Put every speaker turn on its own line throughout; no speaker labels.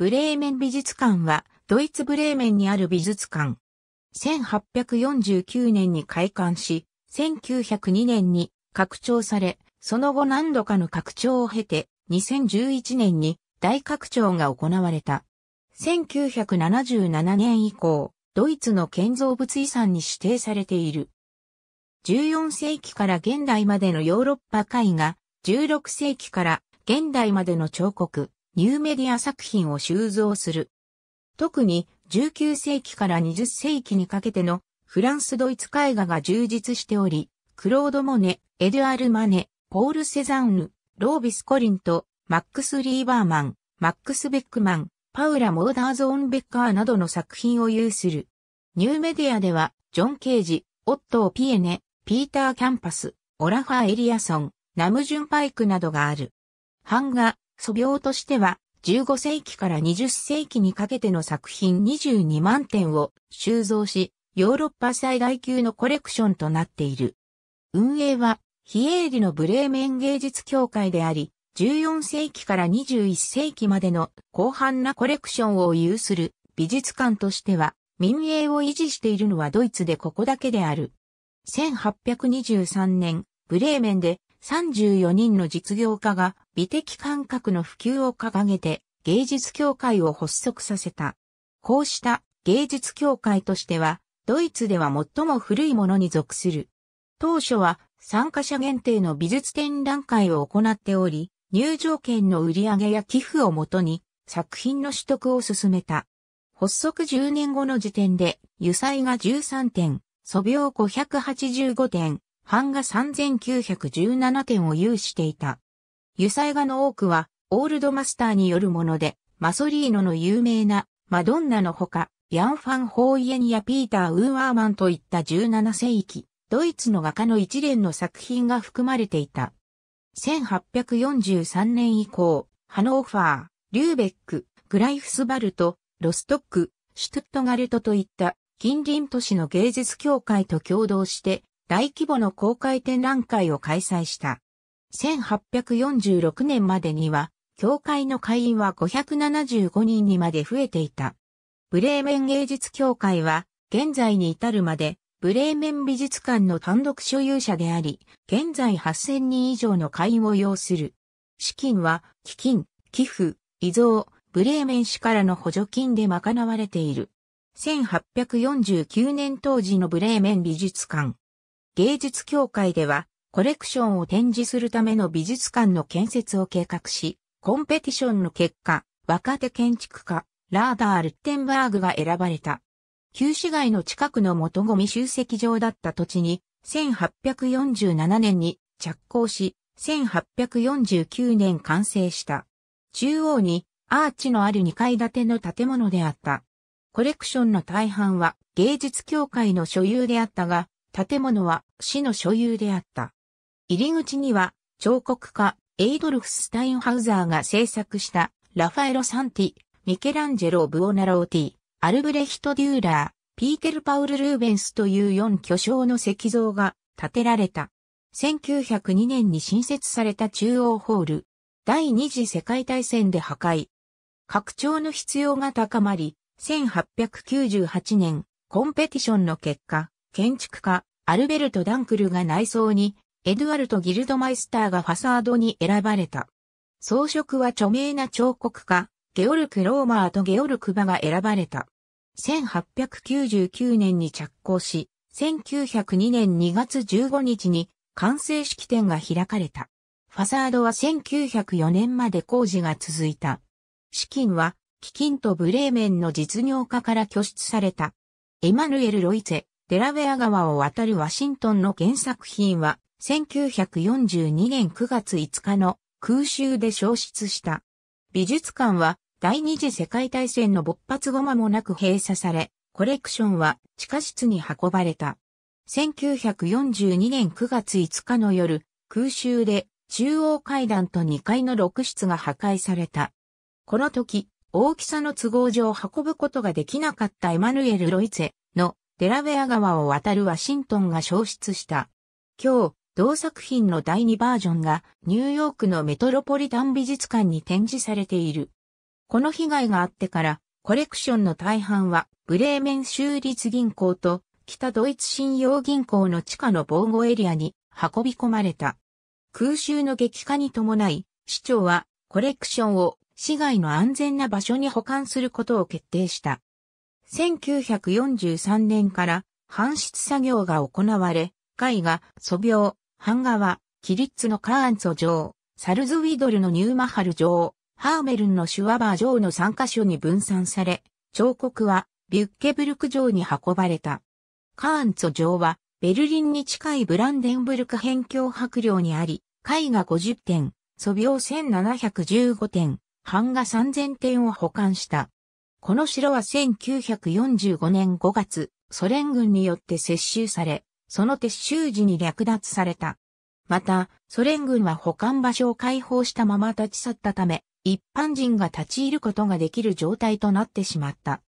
ブレーメン美術館は、ドイツブレーメンにある美術館。1849年に開館し、1902年に拡張され、その後何度かの拡張を経て、2011年に大拡張が行われた。1977年以降、ドイツの建造物遺産に指定されている。14世紀から現代までのヨーロッパ絵画、16世紀から現代までの彫刻、ニューメディア作品を収蔵する。特に19世紀から20世紀にかけてのフランス・ドイツ絵画が充実しており、クロード・モネ、エドゥアル・マネ、ポール・セザンヌ、ロービス・コリント、マックス・リーバーマン、マックス・ベックマン、パウラ・モーダーゾーン・ベッカーなどの作品を有する。ニューメディアでは、ジョン・ケージ、オットー・ピエネ、ピーター・キャンパス、オラファー・エリアソン、ナムジュン・パイクなどがある。版画、素描としては、15世紀から20世紀にかけての作品22万点を収蔵し、ヨーロッパ最大級のコレクションとなっている。運営は、非営利のブレーメン芸術協会であり、14世紀から21世紀までの広範なコレクションを有する美術館としては、民営を維持しているのはドイツでここだけである。1823年、ブレーメンで34人の実業家が美的感覚の普及を掲げて芸術協会を発足させた。こうした芸術協会としては、ドイツでは最も古いものに属する。当初は参加者限定の美術展覧会を行っており、入場券の売り上げや寄付をもとに作品の取得を進めた。発足10年後の時点で、油彩が13点、素描585点、版画3917点を有していた。油彩画の多くは、オールドマスターによるもので、マソリーノの有名なマドンナのほか、ヤン・ファン・ホーイエンやピーター・ウーワーマンといった17世紀、ドイツの画家の一連の作品が含まれていた。1843年以降、ハノーファー、リューベック、グライフスバルト、ロストック、シュトゥットガルトといった近隣都市の芸術協会と共同して大規模の公開展覧会を開催した。1846年までには、教会の会員は575人にまで増えていた。ブレーメン芸術協会は、現在に至るまで、ブレーメン美術館の単独所有者であり、現在8000人以上の会員を要する。資金は、基金、寄付、遺贈、ブレーメン市からの補助金で賄われている。1849年当時のブレーメン美術館、芸術協会では、コレクションを展示するための美術館の建設を計画し、コンペティションの結果、若手建築家、ラーダー・ルッテンバーグが選ばれた。旧市街の近くの元ゴミ集積場だった土地に、1847年に着工し、1849年完成した。中央にアーチのある2階建ての建物であった。コレクションの大半は芸術協会の所有であったが、建物は市の所有であった。入り口には彫刻家エイドルフ・スタインハウザーが制作したラファエロ・サンティ、ミケランジェロ・ブオナローティ、アルブレヒト・デューラー、ピーテル・パウル・ルーベンスという4巨匠の石像が建てられた。1902年に新設された中央ホール。第二次世界大戦で破壊。拡張の必要が高まり、1898年、コンペティションの結果、建築家、アルベルト・ダンクルが内装に、エドゥアルト・ギルドマイスターがファサードに選ばれた。装飾は著名な彫刻家、ゲオルク・ローマーとゲオルク・バが選ばれた。1899年に着工し、1902年2月15日に完成式典が開かれた。ファサードは1904年まで工事が続いた。資金は、基金とブレーメンの実業家から拠出された。エマヌエル・ロイツェ、デラウェア川を渡るワシントンの原作品は、1942年9月5日の空襲で消失した。美術館は第二次世界大戦の勃発後間もなく閉鎖され、コレクションは地下室に運ばれた。1942年9月5日の夜、空襲で中央階段と2階の6室が破壊された。この時、大きさの都合上運ぶことができなかったエマヌエル・ロイツェのデラウェア川を渡るワシントンが消失した。今日、同作品の第2バージョンがニューヨークのメトロポリタン美術館に展示されている。この被害があってから、コレクションの大半はブレーメン州立銀行と北ドイツ信用銀行の地下の防護エリアに運び込まれた。空襲の激化に伴い、市長はコレクションを市外の安全な場所に保管することを決定した。1943年から搬出作業が行われ、絵画、素描、版画は、キリッツのカーンツォ城、サルズウィドルのニューマハル城、ハーメルンのシュワバー城の3カ所に分散され、彫刻はビュッケブルク城に運ばれた。カーンツォ城は、ベルリンに近いブランデンブルク辺境伯領にあり、絵画50点、素描1715点、版画3000点を保管した。この城は1945年5月、ソ連軍によって接収され、その撤収時に略奪された。また、ソ連軍は保管場所を解放したまま立ち去ったため、一般人が立ち入ることができる状態となってしまった。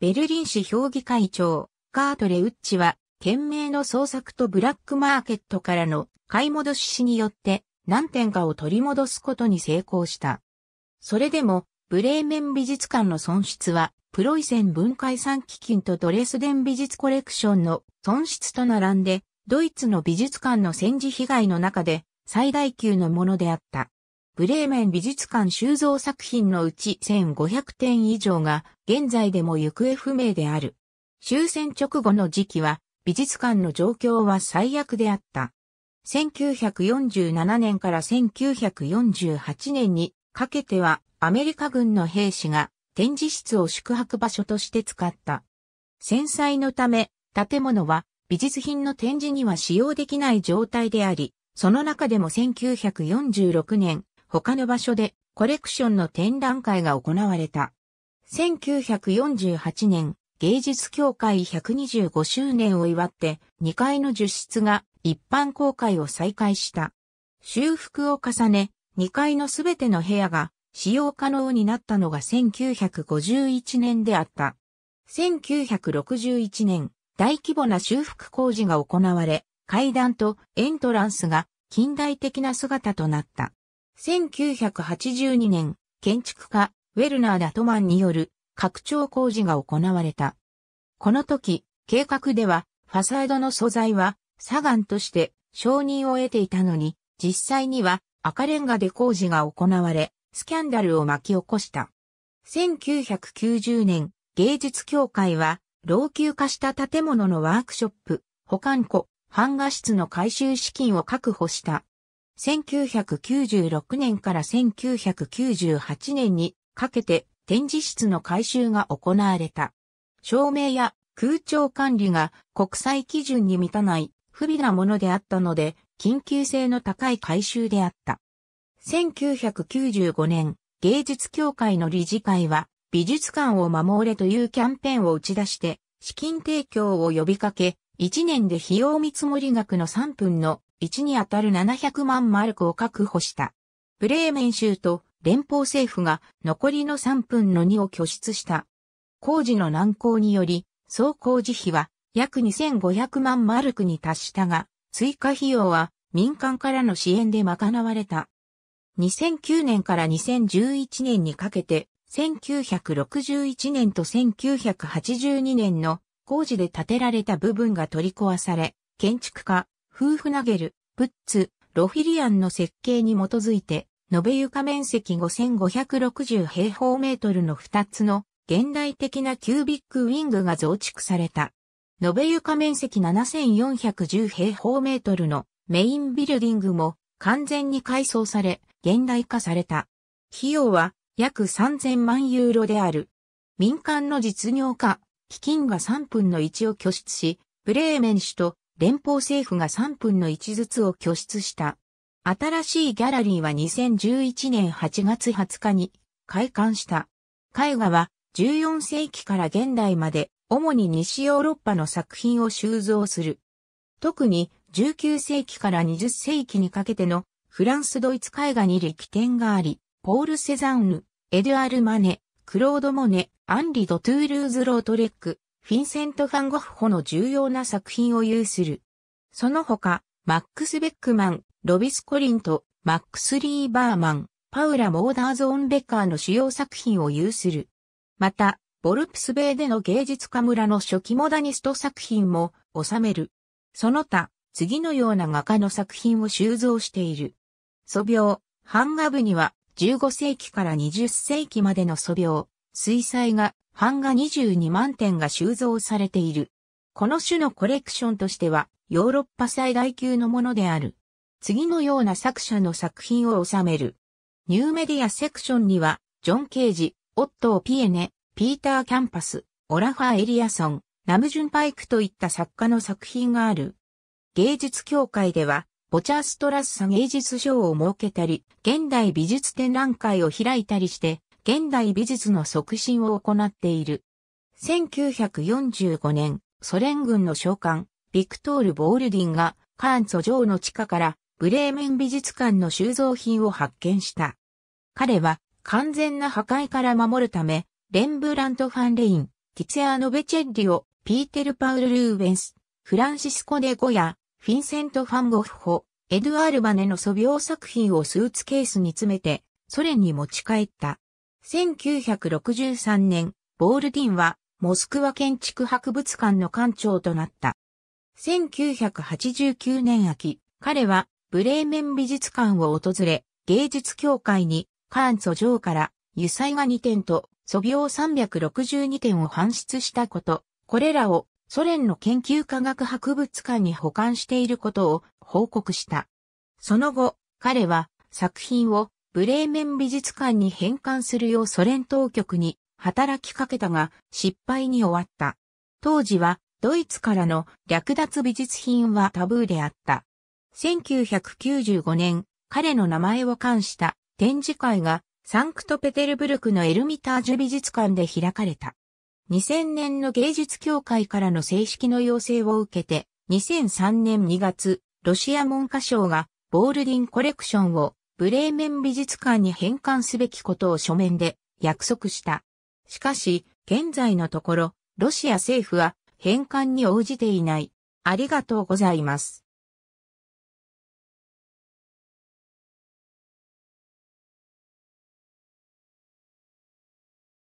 ベルリン市評議会長、カートレウッチは、懸命の捜索とブラックマーケットからの買い戻しによって何点かを取り戻すことに成功した。それでもブレーメン美術館の損失は、プロイセン文化遺産基金とドレスデン美術コレクションの損失と並んで、ドイツの美術館の戦時被害の中で最大級のものであった。ブレーメン美術館収蔵作品のうち1500点以上が現在でも行方不明である。終戦直後の時期は美術館の状況は最悪であった。1947年から1948年にかけてはアメリカ軍の兵士が展示室を宿泊場所として使った。戦災のため、建物は美術品の展示には使用できない状態であり、その中でも1946年、他の場所でコレクションの展覧会が行われた。1948年、芸術協会125周年を祝って2階の1室が一般公開を再開した。修復を重ね、2階のすべての部屋が使用可能になったのが1951年であった。1961年、大規模な修復工事が行われ、階段とエントランスが近代的な姿となった。1982年、建築家、ウェルナー・ダトマンによる拡張工事が行われた。この時、計画では、ファサードの素材は、砂岩として承認を得ていたのに、実際には赤レンガで工事が行われ、スキャンダルを巻き起こした。1990年、芸術協会は、老朽化した建物のワークショップ、保管庫、版画室の改修資金を確保した。1996年から1998年にかけて展示室の改修が行われた。照明や空調管理が国際基準に満たない不備なものであったので、緊急性の高い改修であった。1995年、芸術協会の理事会は、美術館を守れというキャンペーンを打ち出して、資金提供を呼びかけ、1年で費用見積り額の3分の1に当たる700万マルクを確保した。ブレーメン州と連邦政府が残りの3分の2を拠出した。工事の難航により、総工事費は約2500万マルクに達したが、追加費用は民間からの支援で賄われた。2009年から2011年にかけて、1961年と1982年の工事で建てられた部分が取り壊され、建築家、夫婦ナゲル、プッツ、ロフィリアンの設計に基づいて、延べ床面積5560平方メートルの2つの現代的なキュービックウィングが増築された。延べ床面積7410平方メートルのメインビルディングも完全に改装され、現代化された。費用は約3000万ユーロである。民間の実業家、基金が3分の1を拠出し、ブレーメン市と連邦政府が3分の1ずつを拠出した。新しいギャラリーは2011年8月20日に開館した。絵画は14世紀から現代まで主に西ヨーロッパの作品を収蔵する。特に19世紀から20世紀にかけてのフランス・ドイツ絵画に力点があり、ポール・セザンヌ、エドゥアル・マネ、クロード・モネ、アンリ・ド・トゥールーズ・ロートレック、フィンセント・ファン・ゴッホの重要な作品を有する。その他、マックス・ベックマン、ロビス・コリント、マックス・リーバーマン、パウラ・モーダーゾーン・ベッカーの主要作品を有する。また、ボルプスベーでの芸術家村の初期モダニスト作品も収める。その他、次のような画家の作品を収蔵している。素描、版画部には15世紀から20世紀までの素描、水彩画、版画22万点が収蔵されている。この種のコレクションとしてはヨーロッパ最大級のものである。次のような作者の作品を収める。ニューメディアセクションには、ジョン・ケージ、オットー・ピエネ、ピーター・キャンパス、オラファー・エリアソン、ナムジュン・パイクといった作家の作品がある。芸術協会では、ボチャーストラッサ芸術賞を設けたり、現代美術展覧会を開いたりして、現代美術の促進を行っている。1945年、ソ連軍の召喚、ビクトール・ボールディンが、カーンツ城の地下から、ブレーメン美術館の収蔵品を発見した。彼は、完全な破壊から守るため、レンブラント・ファンレイン、ティツヤ・アノ・ベチェッリオ、ピーテル・パウル・ルーベンス、フランシスコ・デ・ゴヤ、フィンセント・ファン・ゴッホ、エドゥアール・バネの素描作品をスーツケースに詰めて、ソ連に持ち帰った。1963年、ボールディンは、モスクワ建築博物館の館長となった。1989年秋、彼は、ブレーメン美術館を訪れ、芸術協会に、カーンョ状から、油彩画2点と素描362点を搬出したこと、これらをソ連の研究科学博物館に保管していることを報告した。その後、彼は作品をブレーメン美術館に返還するようソ連当局に働きかけたが失敗に終わった。当時はドイツからの略奪美術品はタブーであった。1995年、彼の名前を冠した展示会がサンクトペテルブルクのエルミタージュ美術館で開かれた。2000年の芸術協会からの正式の要請を受けて、2003年2月、ロシア文科省がボールディンコレクションをブレーメン美術館に返還すべきことを書面で約束した。しかし、現在のところ、ロシア政府は返還に応じていない。ありがとうございます。